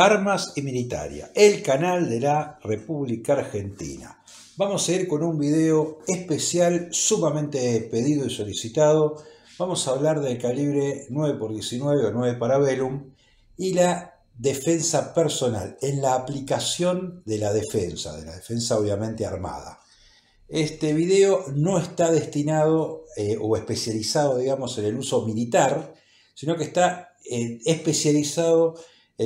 Armas y Militaria, el canal de la República Argentina. Vamos a ir con un video especial sumamente pedido y solicitado. Vamos a hablar del calibre 9x19 o 9 para Belum y la defensa personal, en la aplicación de la defensa, de la defensa obviamente armada. Este video no está destinado eh, o especializado, digamos, en el uso militar, sino que está eh, especializado especializado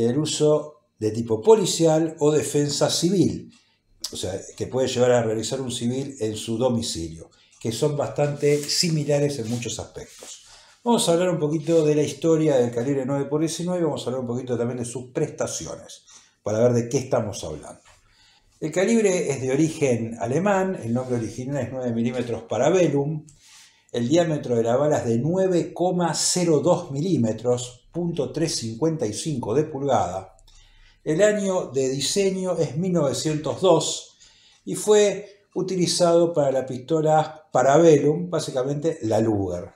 el uso de tipo policial o defensa civil, o sea, que puede llevar a realizar un civil en su domicilio, que son bastante similares en muchos aspectos. Vamos a hablar un poquito de la historia del calibre 9x19 vamos a hablar un poquito también de sus prestaciones, para ver de qué estamos hablando. El calibre es de origen alemán, el nombre original es 9 milímetros Parabellum, el diámetro de la bala es de 9,02 milímetros, .355 de pulgada. El año de diseño es 1902 y fue utilizado para la pistola Parabellum, básicamente la Luger.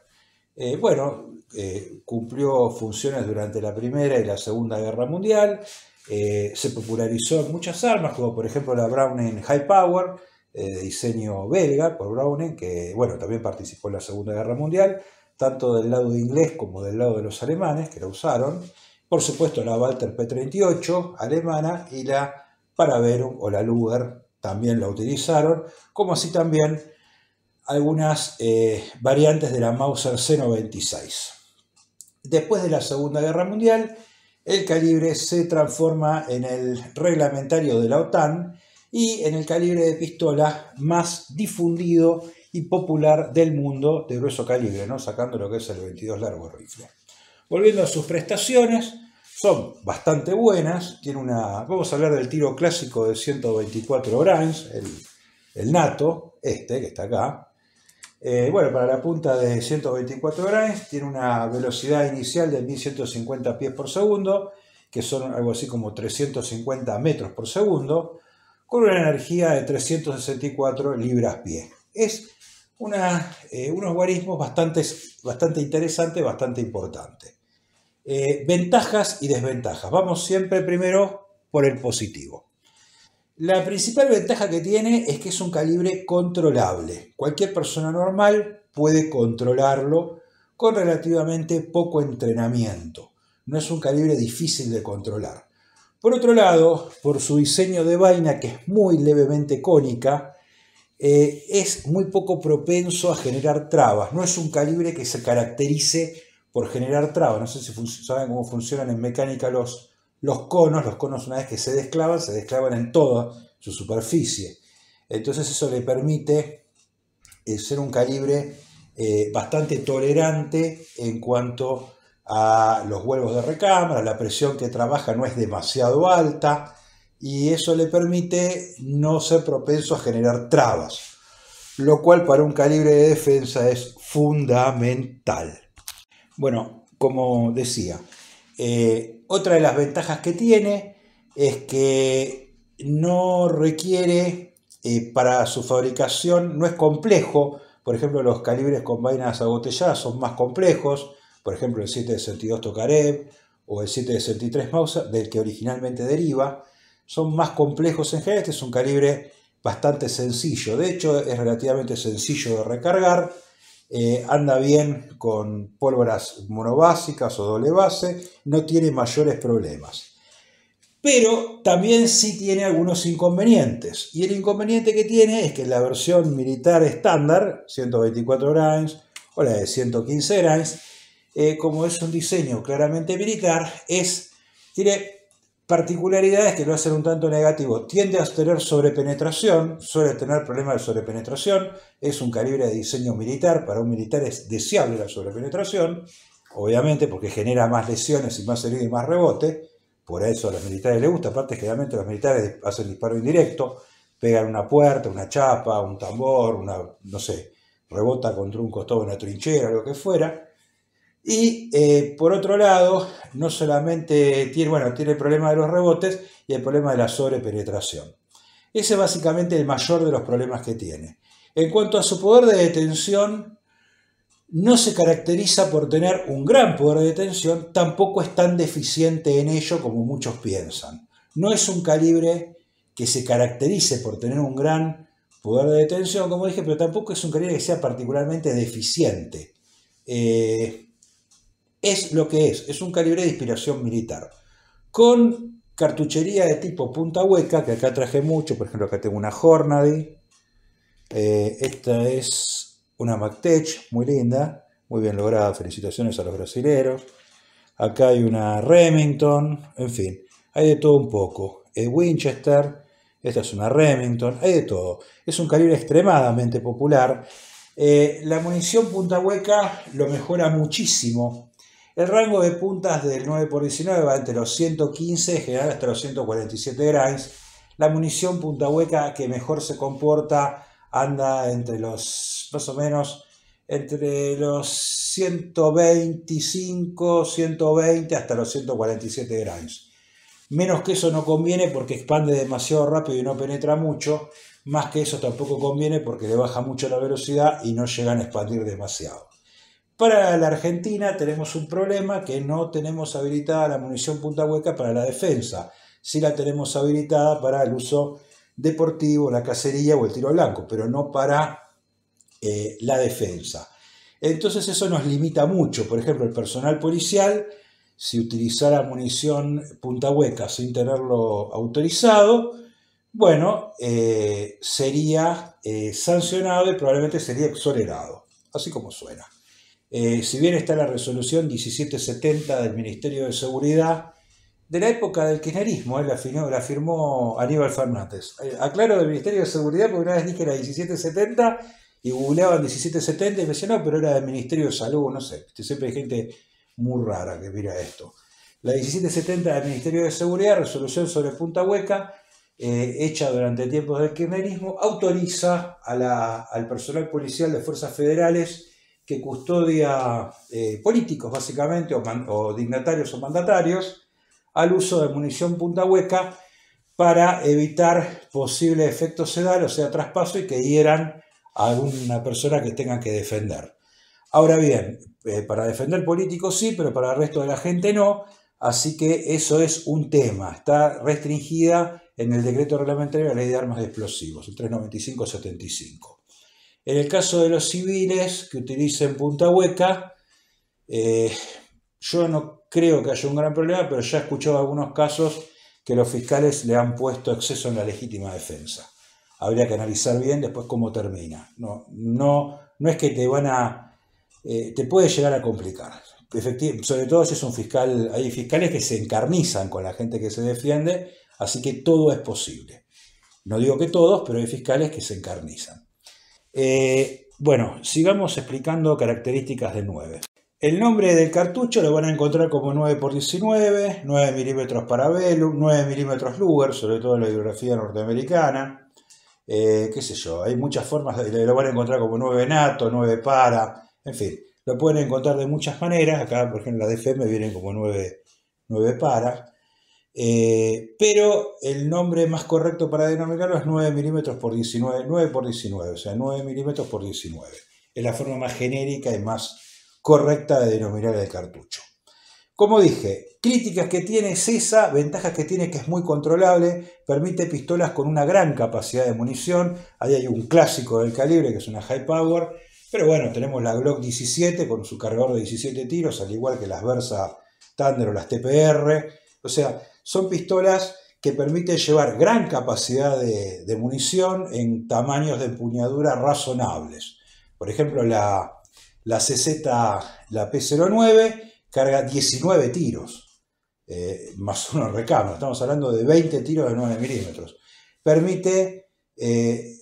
Eh, bueno, eh, cumplió funciones durante la Primera y la Segunda Guerra Mundial, eh, se popularizó en muchas armas, como por ejemplo la Browning High Power, diseño belga por Browning, que bueno, también participó en la Segunda Guerra Mundial, tanto del lado de inglés como del lado de los alemanes, que la usaron. Por supuesto, la Walter P-38 alemana y la Paraverum o la Luger también la utilizaron, como así también algunas eh, variantes de la Mauser C-96. Después de la Segunda Guerra Mundial, el calibre se transforma en el reglamentario de la OTAN y en el calibre de pistola más difundido y popular del mundo de grueso calibre, ¿no? sacando lo que es el 22 largo rifle. Volviendo a sus prestaciones, son bastante buenas. Tiene una, vamos a hablar del tiro clásico de 124 grams, el, nato, este que está acá. Eh, bueno, para la punta de 124 grams tiene una velocidad inicial de 1150 pies por segundo, que son algo así como 350 metros por segundo, con una energía de 364 libras pie. Es eh, unos guarismos bastante, bastante interesantes, bastante importantes. Eh, ventajas y desventajas. Vamos siempre primero por el positivo. La principal ventaja que tiene es que es un calibre controlable. Cualquier persona normal puede controlarlo con relativamente poco entrenamiento. No es un calibre difícil de controlar. Por otro lado, por su diseño de vaina que es muy levemente cónica, eh, es muy poco propenso a generar trabas. No es un calibre que se caracterice por generar trabas. No sé si saben cómo funcionan en mecánica los, conos. Los conos una vez que se desclavan, se desclavan en toda su superficie. Entonces eso le permite eh, ser un calibre eh, bastante tolerante en cuanto a los huevos de recámara. La presión que trabaja no es demasiado alta y eso le permite no ser propenso a generar trabas, lo cual para un calibre de defensa es fundamental. Bueno, como decía, eh, otra de las ventajas que tiene es que no requiere eh, para su fabricación, no es complejo, por ejemplo los calibres con vainas agotelladas son más complejos, por ejemplo el 7.62 Tokarev o el 7.63 Mauser, del que originalmente deriva, son más complejos en general. Este es un calibre bastante sencillo. De hecho, es relativamente sencillo de recargar. Eh, anda bien con pólvoras monobásicas o doble base. No tiene mayores problemas. Pero también sí tiene algunos inconvenientes. Y el inconveniente que tiene es que la versión militar estándar, 124 grains, o la de 115 grains, eh, como es un diseño claramente militar, es, tiene Particularidades que lo hacen un tanto negativo. Tiende a tener sobrepenetración, suele tener problemas de sobrepenetración, es un calibre de diseño militar, para un militar es deseable la sobrepenetración, obviamente porque genera más lesiones y más heridas y más rebote, por eso a los militares les gusta, aparte generalmente los militares hacen disparo indirecto, pegan una puerta, una chapa, un tambor, una, no sé, rebota contra un costado de una trinchera, o lo que fuera, y eh, por otro lado, no solamente tiene, bueno, tiene el problema de los rebotes y el problema de la sobrepenetración. Ese es básicamente el mayor de los problemas que tiene. En cuanto a su poder de detención, no se caracteriza por tener un gran poder de detención, tampoco es tan deficiente en ello como muchos piensan. No es un calibre que se caracterice por tener un gran poder de detención, como dije, pero tampoco es un calibre que sea particularmente deficiente. Eh, es lo que es, es un calibre de inspiración militar. Con cartuchería de tipo punta hueca, que acá traje mucho, por ejemplo acá tengo una Hornady, eh, esta es una MacTech, muy linda, muy bien lograda, felicitaciones a los brasileros. Acá hay una Remington, en fin, hay de todo un poco. Eh, Winchester, esta es una Remington, hay de todo. Es un calibre extremadamente popular. Eh, la munición punta hueca lo mejora muchísimo el rango de puntas del 9x19 va entre los 115, en general hasta los 147 grains. La munición punta hueca que mejor se comporta anda entre los, más o menos, entre los 125, 120 hasta los 147 grains. Menos que eso no conviene porque expande demasiado rápido y no penetra mucho. Más que eso tampoco conviene porque le baja mucho la velocidad y no llegan a expandir demasiado. Para la Argentina tenemos un problema que no tenemos habilitada la munición punta hueca para la defensa. Sí la tenemos habilitada para el uso deportivo, la cacería o el tiro blanco, pero no para eh, la defensa. Entonces eso nos limita mucho. Por ejemplo, el personal policial, si utilizara munición punta hueca sin tenerlo autorizado, bueno, eh, sería eh, sancionado y probablemente sería exonerado, así como suena. Eh, si bien está la resolución 1770 del Ministerio de Seguridad, de la época del kirchnerismo, eh, la, firmó, Aníbal Fernández. Eh, aclaro del Ministerio de Seguridad porque una vez dije era 1770 y googleaban 1770 y me decían, no, pero era del Ministerio de Salud, no sé. Siempre hay gente muy rara que mira esto. La 1770 del Ministerio de Seguridad, resolución sobre Punta Hueca, hecha durante tiempos del kirchnerismo, autoriza a al personal policial de fuerzas federales que custodia eh, políticos, básicamente, o, dignatarios o mandatarios, al uso de munición punta hueca para evitar posibles efectos sedales, o sea, traspaso, y que hieran a alguna persona que tengan que defender. Ahora bien, eh, para defender políticos sí, pero para el resto de la gente no, así que eso es un tema, está restringida en el decreto reglamentario de la ley de armas de explosivos, el 395-75. En el caso de los civiles que utilicen punta hueca, eh, yo no creo que haya un gran problema, pero ya he escuchado algunos casos que los fiscales le han puesto exceso en la legítima defensa. Habría que analizar bien después cómo termina. No, no, no es que te van a... Eh, te puede llegar a complicar. sobre todo si es un fiscal... Hay fiscales que se encarnizan con la gente que se defiende, así que todo es posible. No digo que todos, pero hay fiscales que se encarnizan. Eh, bueno, sigamos explicando características del 9. El nombre del cartucho lo van a encontrar como 9x19, 9 mm para Velum, 9 mm Luger, sobre todo en la biografía norteamericana. Eh, qué sé yo, hay muchas formas, de, lo van a encontrar como 9 nato, 9 para, en fin, lo pueden encontrar de muchas maneras. Acá, por ejemplo, las DFM vienen como 9 para. Eh, pero el nombre más correcto para denominarlo es 9 milímetros por 19, 9 por 19, o sea, 9 milímetros por 19. Es la forma más genérica y más correcta de denominar el cartucho. Como dije, críticas que tiene es esa, ventajas que tiene que es muy controlable, permite pistolas con una gran capacidad de munición, ahí hay un clásico del calibre que es una High Power, pero bueno, tenemos la Glock 17 con su cargador de 17 tiros, al igual que las Versa Thunder o las TPR, o sea, son pistolas que permiten llevar gran capacidad de, munición en tamaños de empuñadura razonables. Por ejemplo, la, la CZ, la P09, carga 19 tiros, eh, más uno recambio. Estamos hablando de 20 tiros de 9 milímetros. Permite eh,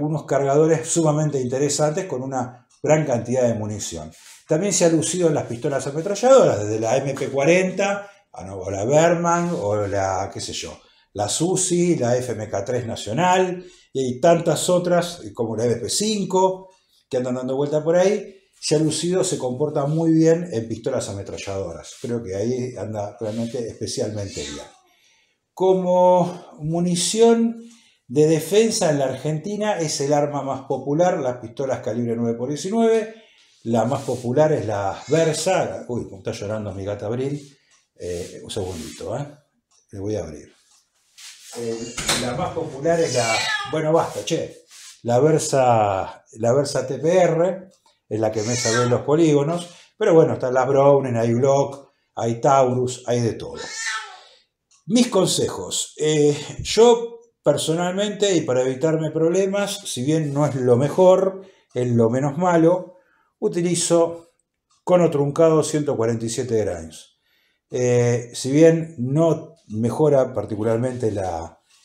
unos cargadores sumamente interesantes con una gran cantidad de munición. También se ha lucido en las pistolas ametralladoras, desde la MP40 o la Berman, o la, qué sé yo, la SUSI, la FMK3 Nacional, y hay tantas otras, eh, como la FP5, que andan dando vuelta por ahí. Se ha lucido, se comporta muy bien en pistolas ametralladoras. Creo que ahí anda realmente especialmente bien. Como munición de defensa en la Argentina es el arma más popular, las pistolas calibre 9x19. La más popular es la Versa. Uy, como está llorando mi gata Abril. Eh, un segundito, ¿eh? Le voy a abrir. Eh, la más popular es la. Bueno, basta, che. La Versa, la Versa TPR es la que me sabe los polígonos. Pero bueno, están las Browning, hay Block, hay Taurus, hay de todo. Mis consejos. yo personalmente, y para evitarme problemas, si bien no es lo mejor, es lo menos malo, utilizo cono truncado 147 grains. Eh, si bien no mejora particularmente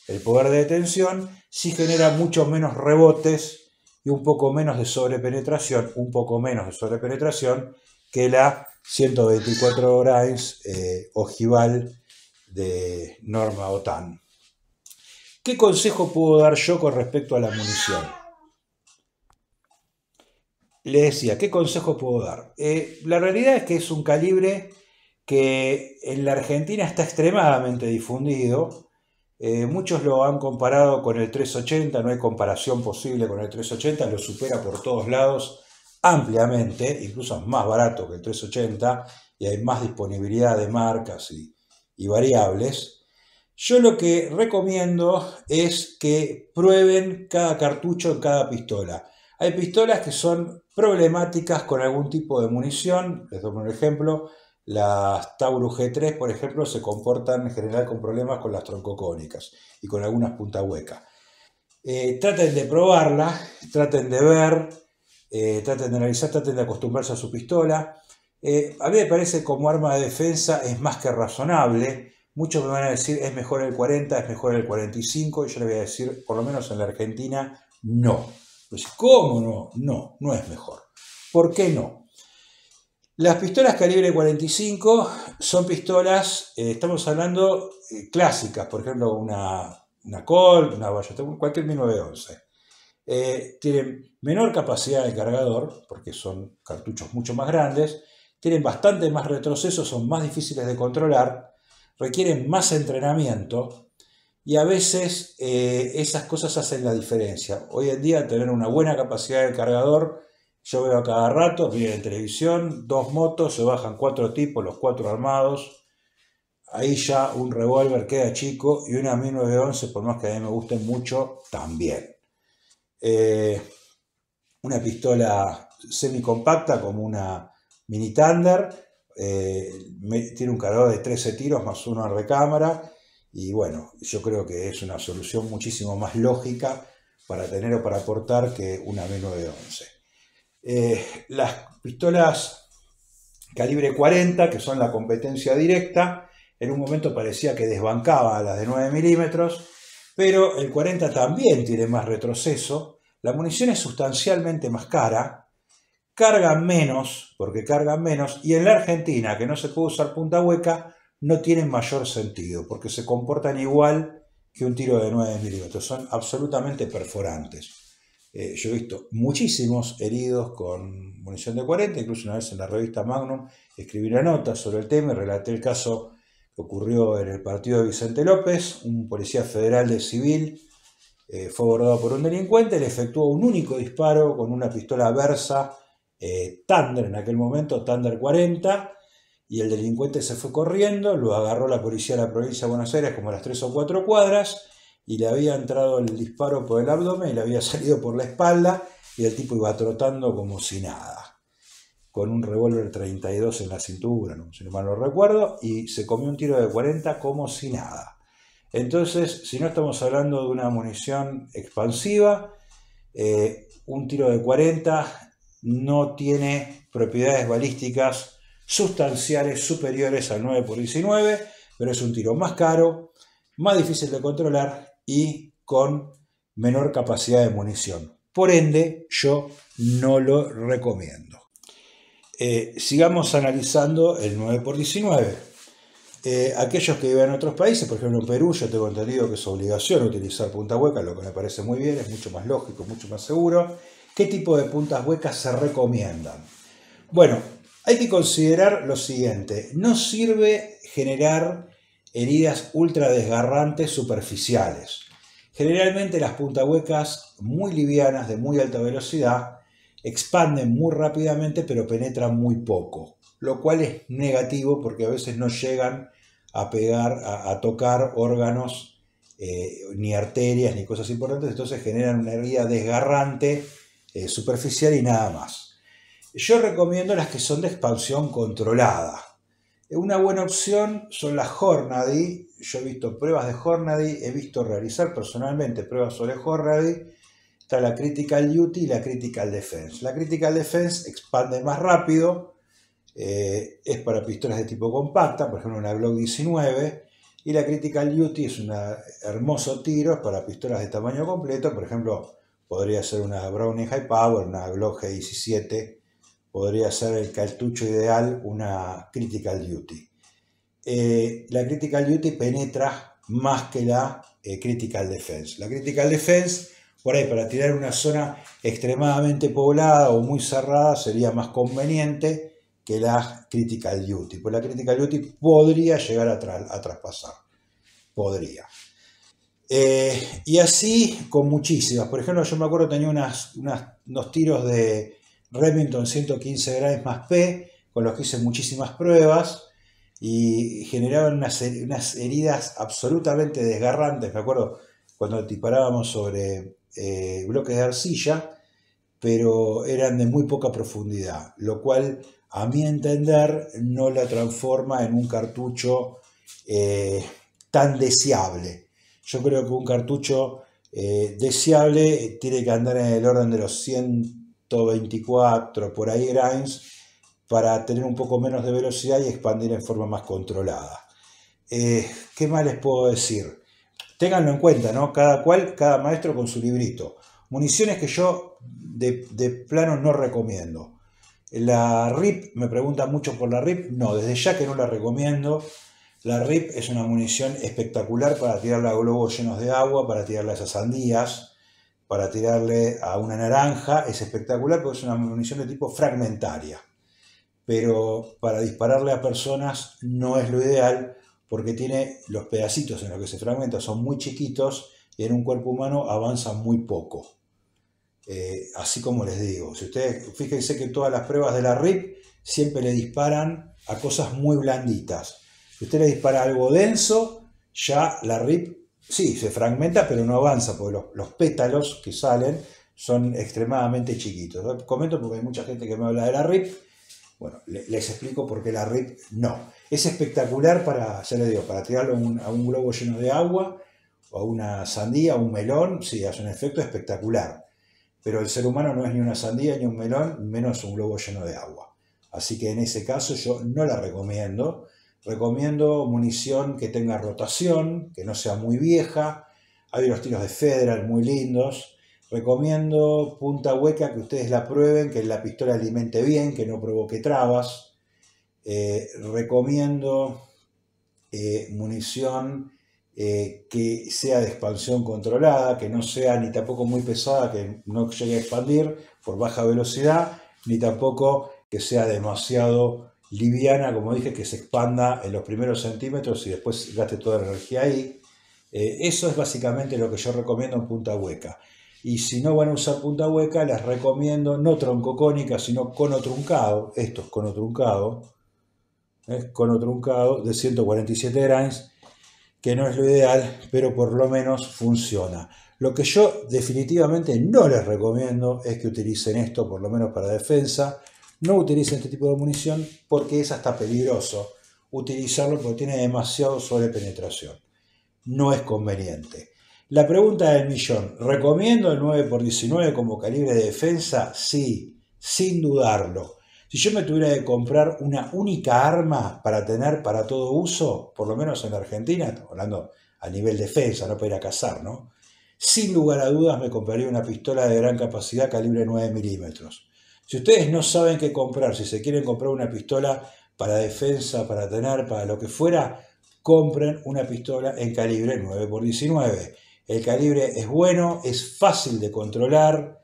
el poder de detención, sí genera mucho menos rebotes y un poco menos de sobrepenetración, un poco menos de sobrepenetración que la 124 grains eh, ojival de norma OTAN. ¿Qué consejo puedo dar yo con respecto a la munición? Le decía, ¿qué consejo puedo dar? Eh, la realidad es que es un calibre que en la Argentina está extremadamente difundido. Eh, muchos lo han comparado con el 380, no hay comparación posible con el 380, lo supera por todos lados ampliamente, incluso es más barato que el 380 y hay más disponibilidad de marcas y, y variables. Yo lo que recomiendo es que prueben cada cartucho en cada pistola. Hay pistolas que son problemáticas con algún tipo de munición, les doy un ejemplo, las Tauro G3, por ejemplo, se comportan en general con problemas con las troncocónicas y con algunas punta huecas. Eh, traten de probarla, traten de ver, eh, traten de analizar, traten de acostumbrarse a su pistola. Eh, a mí me parece como arma de defensa es más que razonable. Muchos me van a decir es mejor el 40, es mejor el 45. Y yo le voy a decir, por lo menos en la Argentina, no. Pues, ¿Cómo no? No, no es mejor. ¿Por qué no? Las pistolas calibre 45 son pistolas, eh, estamos hablando eh, clásicas, por ejemplo, una, una Colt, una cualquier 1911. Eh, tienen menor capacidad de cargador, porque son cartuchos mucho más grandes, tienen bastante más retroceso, son más difíciles de controlar, requieren más entrenamiento y a veces esas cosas hacen la diferencia. Hoy en día tener una buena capacidad de cargador yo veo a cada rato, miren en televisión, dos motos, se bajan cuatro tipos, los cuatro armados. Ahí ya un revólver queda chico y una 9.11, por más que a mí me guste mucho, también. Eh, una pistola semicompacta como una mini Thunder. Eh, tiene un cargador de 13 tiros más uno recámara. Y bueno, yo creo que es una solución muchísimo más lógica para tener o para cortar que una Mi 911 eh, las pistolas calibre 40, que son la competencia directa, en un momento parecía que desbancaba a las de 9 milímetros, pero el 40 también tiene más retroceso, la munición es sustancialmente más cara, cargan menos, porque cargan menos, y en la Argentina, que no se puede usar punta hueca, no tienen mayor sentido, porque se comportan igual que un tiro de 9 milímetros, son absolutamente perforantes. Eh, yo he visto muchísimos heridos con munición de 40, incluso una vez en la revista Magnum escribí una nota sobre el tema y relaté el caso que ocurrió en el partido de Vicente López, un policía federal de civil eh, fue abordado por un delincuente, le efectuó un único disparo con una pistola Versa eh, en aquel momento, Thunder 40, y el delincuente se fue corriendo, lo agarró la policía de la provincia de Buenos Aires como a las tres o cuatro cuadras, y le había entrado el disparo por el abdomen y le había salido por la espalda y el tipo iba trotando como si nada, con un revólver 32 en la cintura, no, si no mal lo recuerdo, y se comió un tiro de 40 como si nada. Entonces, si no estamos hablando de una munición expansiva, eh, un tiro de 40 no tiene propiedades balísticas sustanciales superiores al 9x19, pero es un tiro más caro, más difícil de controlar y con menor capacidad de munición. Por ende, yo no lo recomiendo. Eh, sigamos analizando el 9x19. Eh, aquellos que viven en otros países, por ejemplo en Perú, yo tengo entendido que es obligación utilizar punta hueca, lo que me parece muy bien, es mucho más lógico, mucho más seguro. ¿Qué tipo de puntas huecas se recomiendan? Bueno, hay que considerar lo siguiente, no sirve generar heridas ultra desgarrantes superficiales. Generalmente las puntahuecas muy livianas de muy alta velocidad expanden muy rápidamente pero penetran muy poco, lo cual es negativo porque a veces no llegan a pegar, a, tocar órganos eh, ni arterias ni cosas importantes, entonces generan una herida desgarrante, eh, superficial y nada más. Yo recomiendo las que son de expansión controlada, una buena opción son las Hornady. Yo he visto pruebas de Hornady, he visto realizar personalmente pruebas sobre Hornady. Está la Critical Duty y la Critical Defense. La Critical Defense expande más rápido, eh, es para pistolas de tipo compacta, por ejemplo una Glock 19. Y la Critical Duty es un hermoso tiro, es para pistolas de tamaño completo, por ejemplo podría ser una Browning High Power, una Glock G17 podría ser el cartucho ideal una critical duty. Eh, la critical duty penetra más que la eh, critical defense. La critical defense, por ahí, para tirar una zona extremadamente poblada o muy cerrada, sería más conveniente que la critical duty. Pues la critical duty podría llegar a, traspasar. Podría. Eh, y así con muchísimas. Por ejemplo, yo me acuerdo tenía unas, unos tiros de, Remington 115 grados más P, con los que hice muchísimas pruebas y generaban unas, heridas absolutamente desgarrantes. Me acuerdo cuando disparábamos sobre eh, bloques de arcilla, pero eran de muy poca profundidad, lo cual a mi entender no la transforma en un cartucho eh, tan deseable. Yo creo que un cartucho eh, deseable tiene que andar en el orden de los 100 TO-24, por ahí Grimes, para tener un poco menos de velocidad y expandir en forma más controlada. Eh, ¿Qué más les puedo decir? Ténganlo en cuenta, ¿no? Cada cual, cada maestro con su librito. Municiones que yo de, plano no recomiendo. La RIP, me pregunta mucho por la RIP. No, desde ya que no la recomiendo. La RIP es una munición espectacular para tirarla a globos llenos de agua, para tirarla a esas sandías para tirarle a una naranja es espectacular porque es una munición de tipo fragmentaria. Pero para dispararle a personas no es lo ideal porque tiene los pedacitos en los que se fragmenta, son muy chiquitos y en un cuerpo humano avanza muy poco. Eh, así como les digo, si ustedes fíjense que todas las pruebas de la RIP siempre le disparan a cosas muy blanditas. Si usted le dispara algo denso, ya la RIP Sí, se fragmenta, pero no avanza, porque los, pétalos que salen son extremadamente chiquitos. comento porque hay mucha gente que me habla de la RIP. Bueno, les, explico por qué la RIP no. Es espectacular para, ya les digo, para tirarlo a un, a un globo lleno de agua, o a una sandía, o un melón, sí, hace un efecto espectacular. Pero el ser humano no es ni una sandía, ni un melón, menos un globo lleno de agua. Así que en ese caso yo no la recomiendo Recomiendo munición que tenga rotación, que no sea muy vieja. Hay unos tiros de Federal muy lindos. Recomiendo punta hueca que ustedes la prueben, que la pistola alimente bien, que no provoque trabas. Eh, recomiendo eh, munición eh, que sea de expansión controlada, que no sea ni tampoco muy pesada, que no llegue a expandir por baja velocidad, ni tampoco que sea demasiado liviana, como dije, que se expanda en los primeros centímetros y después gaste toda la energía ahí. Eh, eso es básicamente lo que yo recomiendo en punta hueca. Y si no van a usar punta hueca, les recomiendo no troncocónica, sino cono truncado. Esto es cono truncado. ¿eh? Cono truncado de 147 grains. que no es lo ideal, pero por lo menos funciona. Lo que yo definitivamente no les recomiendo es que utilicen esto, por lo menos para defensa, no utilicen este tipo de munición porque es hasta peligroso utilizarlo porque tiene demasiado penetración. No es conveniente. La pregunta del millón, ¿recomiendo el 9x19 como calibre de defensa? Sí, sin dudarlo. Si yo me tuviera que comprar una única arma para tener para todo uso, por lo menos en Argentina, hablando a nivel defensa, no para ir a cazar, ¿no? Sin lugar a dudas me compraría una pistola de gran capacidad calibre 9 milímetros. Si ustedes no saben qué comprar, si se quieren comprar una pistola para defensa, para tener, para lo que fuera, compren una pistola en calibre 9x19. El calibre es bueno, es fácil de controlar,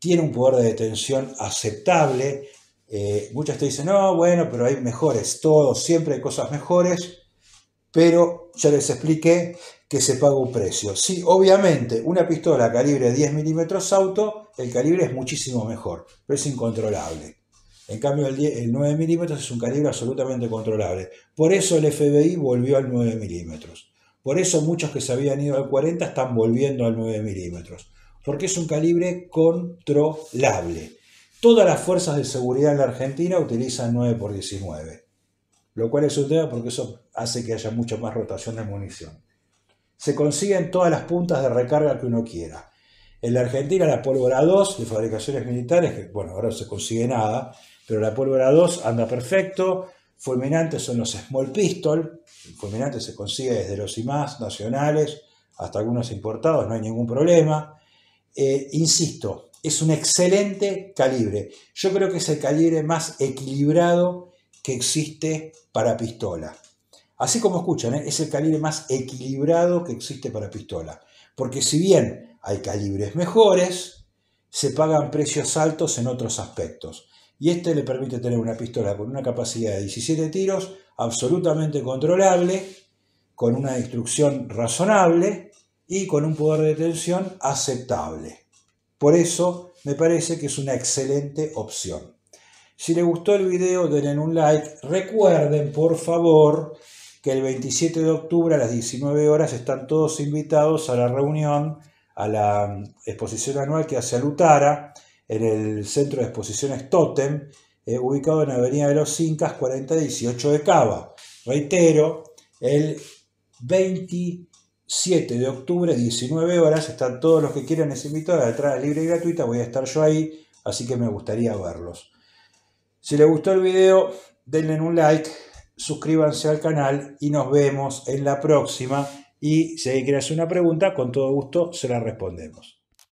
tiene un poder de detención aceptable. Eh, muchas te dicen, no, bueno, pero hay mejores, todo, siempre hay cosas mejores, pero ya les expliqué que se paga un precio. Sí, obviamente, una pistola calibre 10 milímetros auto, el calibre es muchísimo mejor, pero es incontrolable. En cambio, el, el 9 milímetros es un calibre absolutamente controlable. Por eso el FBI volvió al 9 milímetros. Por eso muchos que se habían ido al 40 están volviendo al 9 milímetros. Porque es un calibre controlable. Todas las fuerzas de seguridad en la Argentina utilizan 9x19. Lo cual es un tema porque eso hace que haya mucha más rotación de munición. Se consiguen todas las puntas de recarga que uno quiera. En la Argentina la pólvora 2 de fabricaciones militares, que bueno, ahora no se consigue nada, pero la pólvora 2 anda perfecto. Fulminantes son los Small Pistol. El fulminante se consigue desde los IMAS nacionales hasta algunos importados, no hay ningún problema. Eh, insisto, es un excelente calibre. Yo creo que es el calibre más equilibrado que existe para pistola. Así como escuchan, ¿eh? es el calibre más equilibrado que existe para pistola. Porque si bien hay calibres mejores, se pagan precios altos en otros aspectos. Y este le permite tener una pistola con una capacidad de 17 tiros, absolutamente controlable, con una destrucción razonable y con un poder de detención aceptable. Por eso me parece que es una excelente opción. Si les gustó el video, denle un like. Recuerden, por favor, que el 27 de octubre a las 19 horas están todos invitados a la reunión, a la mm, exposición anual que hace Lutara en el Centro de Exposiciones Totem, eh, ubicado en la Avenida de los Incas 4018 de Cava. Reitero, el 27 de octubre, 19 horas, están todos los que quieran ese invitado, la entrada libre y gratuita, voy a estar yo ahí, así que me gustaría verlos. Si les gustó el video, denle un like, suscríbanse al canal y nos vemos en la próxima. Y si hay que hacer una pregunta, con todo gusto se la respondemos.